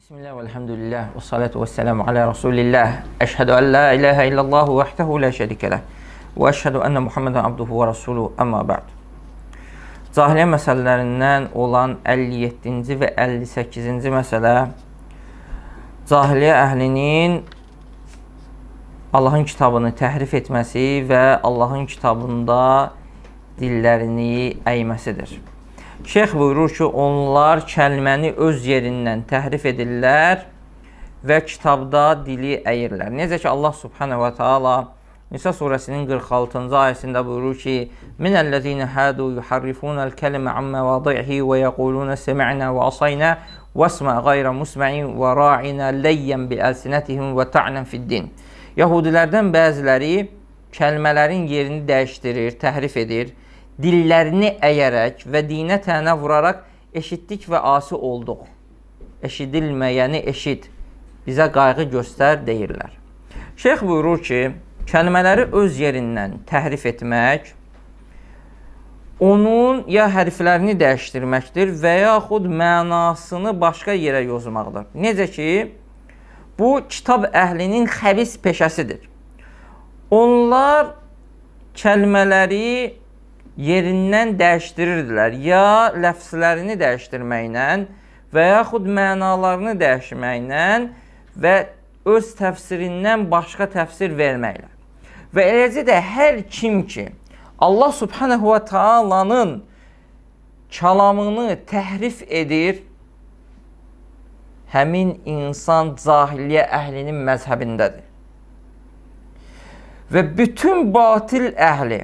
Bismillah və elhamdülillah və salatu və selamu alə Rasulillah. Əşhədu ən la iləhə illallah vəhdəhu la şərikə ləh və əşhədu ənə Muhammedən abduhu və rasuluhu əmmə bə'd. Cahiliyyə məsələlərindən olan 57-ci və 58-ci məsələ cahiliyyə əhlinin Allahın kitabını təhrif etməsi və Allahın kitabında dillərini əyməsidir. Şeyx buyurur ki, onlar kəlməni öz yerindən təhrif edirlər və kitabda dili əyirlər. Necə ki, Allah subhanahu və taala Nisa surəsinin 46-cı ayəsində buyurur ki: "Minəllezina hadu yuharrifunal kelime an mawadihi və yaquluna semi'na və asayna vəsma ghayra musma'in və ra'ina layyan bi alsinatihim və ta'nan fid-din." Yahudilərdən bəziləri kəlmələrin yerini dəyişdirir, təhrif edir dillərini əyərək və dinə tənə vuraraq eşitdik və asi olduq. Eşidilməyəni eşit, bizə qayğı göstər deyirlər. Şeyx buyurur ki, kəlmələri öz yerindən təhrif etmək, onun ya hərflərini dəyişdirməkdir və yaxud mənasını başqa yerə yozmaqdır. Necə ki, bu kitab əhlinin xəbis peşəsidir. Onlar kəlmələri yerindən dəyişdirirdilər. Ya ləfslərini dəyişdirməklə və yaxud mənalarını dəyişməklə və öz təfsirindən başqa təfsir verməklə. Və eləcə də hər kim ki Allah Subhanahu va Taala'nın kəlamını təhrif edir, həmin insan cahiliyyə əhlinin məzhəbindədir. Və bütün batil əhli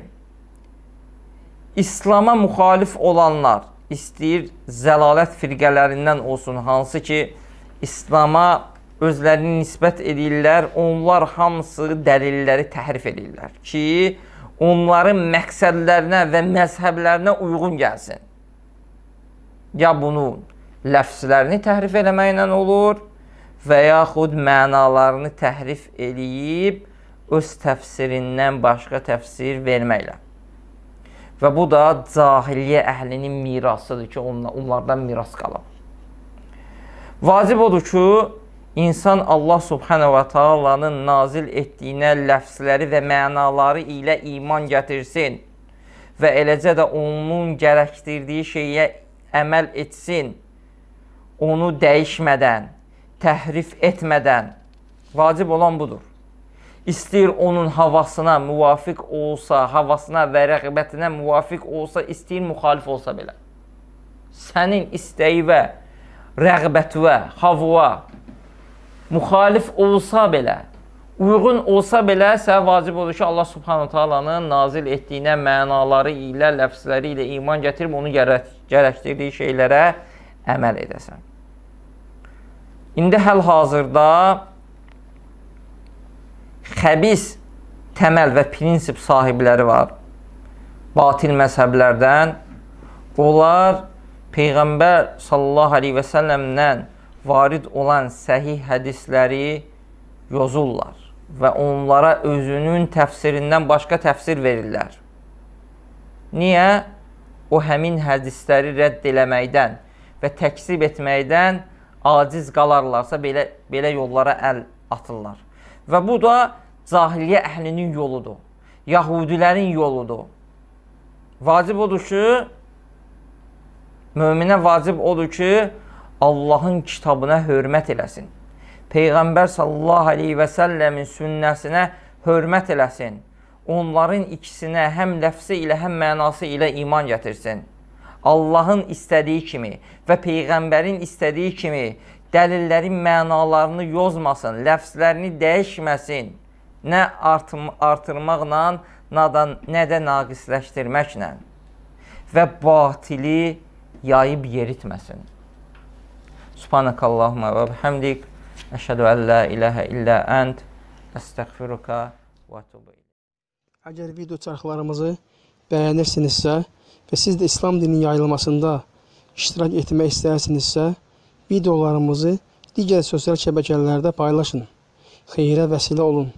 İslama müxalif olanlar, istəyir zəlalət firqələrindən olsun, hansı ki, İslama özlərini nisbət edirlər, onlar hamısı dəlilləri təhrif edirlər ki, onların məqsədlərinə və məzhəblərinə uyğun gəlsin. Ya bunu ləfslərini təhrif eləməklə olur və yaxud mənalarını təhrif eləyib öz təfsirindən başqa təfsir verməklə. Və bu da cahiliyyə əhlinin mirasıdır ki, onla, onlardan miras qalıb. Vacib odur ki, insan Allah subhanahu və taalanın nazil etdiyinə ləfsləri və mənaları ilə iman gətirsin və eləcə də onun gərəkdirdiyi şeyə əməl etsin, onu dəyişmədən, təhrif etmədən. Vacib olan budur istəyir onun havasına müvafiq olsa, havasına və rəğbətinə müvafiq olsa, istəyir müxalif olsa belə. Sənin istəyi və rəğbətvə, havva müxalif olsa belə, uyğun olsa belə, sənə vacib olur ki, Allah subhanahu taalanın nazil etdiyinə mənaları ilə, ləfsləri ilə iman gətirib onu gərəkdirdiyi şeylərə əməl edəsən. İndi həl-hazırda xəbis təməl və prinsip sahibləri var. Batil məzhəblərdən onlar Peyğəmbər sallallahu aleyhi və səlləmdən varid olan səhih hədisləri yozurlar və onlara özünün təfsirindən başqa təfsir verirlər. Niyə? O həmin hədisləri rədd eləməkdən və təksib etməkdən aciz qalarlarsa belə, belə yollara əl atırlar. Və bu da cahiliyyə əhlinin yoludur. Yahudilərin yoludur. Vacib odur ki, möminə vacib odur ki, Allahın kitabına hörmət eləsin. Peyğəmbər sallallahu aleyhi və səlləmin sünnəsinə hörmət eləsin. Onların ikisinə həm ləfsi ilə, həm mənası ilə iman gətirsin. Allahın istədiyi kimi və Peyğəmbərin istədiyi kimi dəlillərin mənalarını yozmasın, ləfslərini dəyişməsin. Nə artım, artırmaqla, nadan, nə də naqisləşdirməklə. Və batili yayıb yeritməsin. Subhanakallahumma və bihamdik. Əşhədu ən la ilahə illə ənd. Əstəğfiruka və tubu. Əgər video çarxlarımızı bəyənirsinizsə və siz də İslam dininin yayılmasında iştirak etmək istəyirsinizsə, Videolarımızı digər sosial şəbəkələrdə paylaşın. Xeyrə vəsilə olun.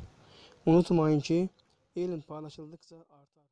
Unutmayın ki, elm paylaşıldıqca artar.